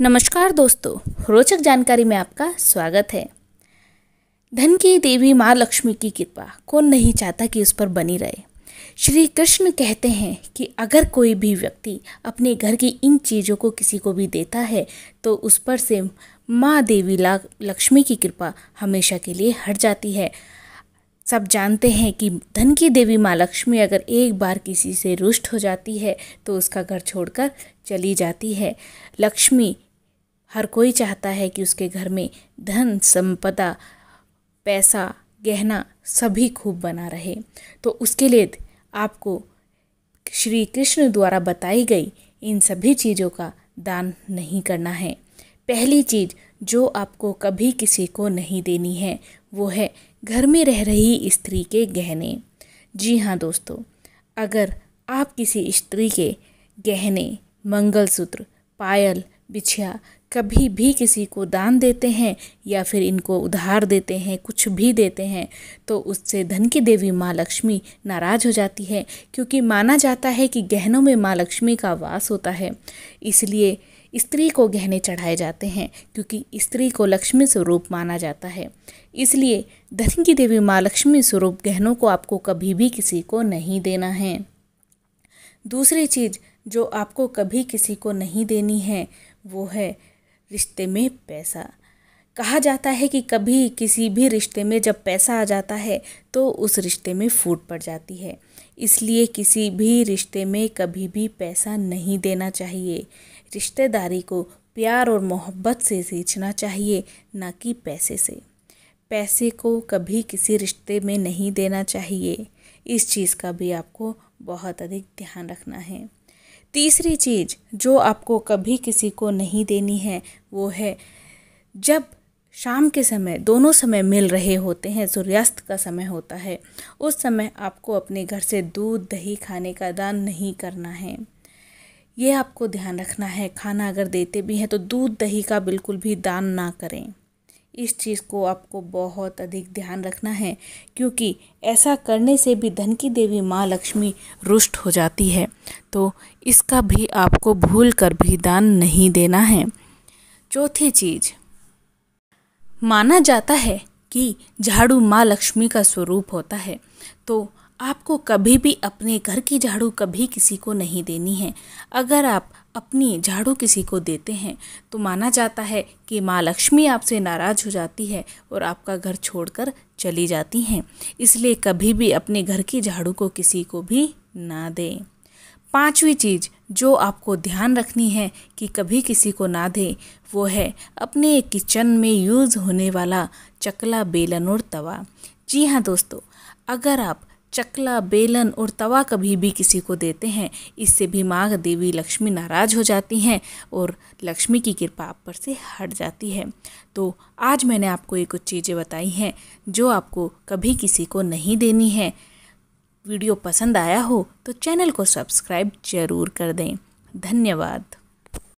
नमस्कार दोस्तों रोचक जानकारी में आपका स्वागत है धन की देवी माँ लक्ष्मी की कृपा कौन नहीं चाहता कि उस पर बनी रहे श्री कृष्ण कहते हैं कि अगर कोई भी व्यक्ति अपने घर की इन चीज़ों को किसी को भी देता है तो उस पर से माँ देवी ला लक्ष्मी की कृपा हमेशा के लिए हट जाती है सब जानते हैं कि धन की देवी माँ लक्ष्मी अगर एक बार किसी से रुष्ट हो जाती है तो उसका घर छोड़कर चली जाती है लक्ष्मी हर कोई चाहता है कि उसके घर में धन संपदा पैसा गहना सभी खूब बना रहे तो उसके लिए आपको श्री कृष्ण द्वारा बताई गई इन सभी चीज़ों का दान नहीं करना है पहली चीज़ जो आपको कभी किसी को नहीं देनी है वो है घर में रह रही स्त्री के गहने जी हाँ दोस्तों अगर आप किसी स्त्री के गहने मंगलसूत्र पायल बिछिया कभी भी किसी को दान देते हैं या फिर इनको उधार देते हैं कुछ भी देते हैं तो उससे धन की देवी माँ लक्ष्मी नाराज हो जाती है क्योंकि माना जाता है कि गहनों में माँ लक्ष्मी का वास होता है इसलिए स्त्री को गहने चढ़ाए जाते हैं क्योंकि स्त्री को लक्ष्मी स्वरूप माना जाता है इसलिए धन की देवी माँ लक्ष्मी स्वरूप गहनों को आपको कभी भी किसी को नहीं देना है दूसरी चीज़ जो आपको कभी किसी को नहीं देनी है वो है रिश्ते में पैसा कहा जाता है कि कभी किसी भी रिश्ते में जब पैसा आ जाता है तो उस रिश्ते में फूट पड़ जाती है इसलिए किसी भी रिश्ते में कभी भी पैसा नहीं देना चाहिए रिश्तेदारी को प्यार और मोहब्बत से सींचना चाहिए ना कि पैसे से पैसे को कभी किसी रिश्ते में नहीं देना चाहिए इस चीज़ का भी आपको बहुत अधिक ध्यान रखना है तीसरी चीज जो आपको कभी किसी को नहीं देनी है वो है जब शाम के समय दोनों समय मिल रहे होते हैं सूर्यास्त का समय होता है उस समय आपको अपने घर से दूध दही खाने का दान नहीं करना है ये आपको ध्यान रखना है खाना अगर देते भी हैं तो दूध दही का बिल्कुल भी दान ना करें इस चीज़ को आपको बहुत अधिक ध्यान रखना है क्योंकि ऐसा करने से भी धन की देवी माँ लक्ष्मी रुष्ट हो जाती है तो इसका भी आपको भूल कर भी दान नहीं देना है चौथी चीज माना जाता है कि झाड़ू माँ लक्ष्मी का स्वरूप होता है तो आपको कभी भी अपने घर की झाड़ू कभी किसी को नहीं देनी है अगर आप अपनी झाड़ू किसी को देते हैं तो माना जाता है कि माँ लक्ष्मी आपसे नाराज़ हो जाती है और आपका घर छोड़कर चली जाती हैं इसलिए कभी भी अपने घर की झाड़ू को किसी को भी ना दें पांचवी चीज़ जो आपको ध्यान रखनी है कि कभी किसी को ना दें वो है अपने किचन में यूज़ होने वाला चकला बेलन और तवा जी हाँ दोस्तों अगर आप चकला बेलन और तवा कभी भी किसी को देते हैं इससे भी माँ देवी लक्ष्मी नाराज हो जाती हैं और लक्ष्मी की कृपा आप पर से हट जाती है तो आज मैंने आपको ये कुछ चीज़ें बताई हैं जो आपको कभी किसी को नहीं देनी है वीडियो पसंद आया हो तो चैनल को सब्सक्राइब जरूर कर दें धन्यवाद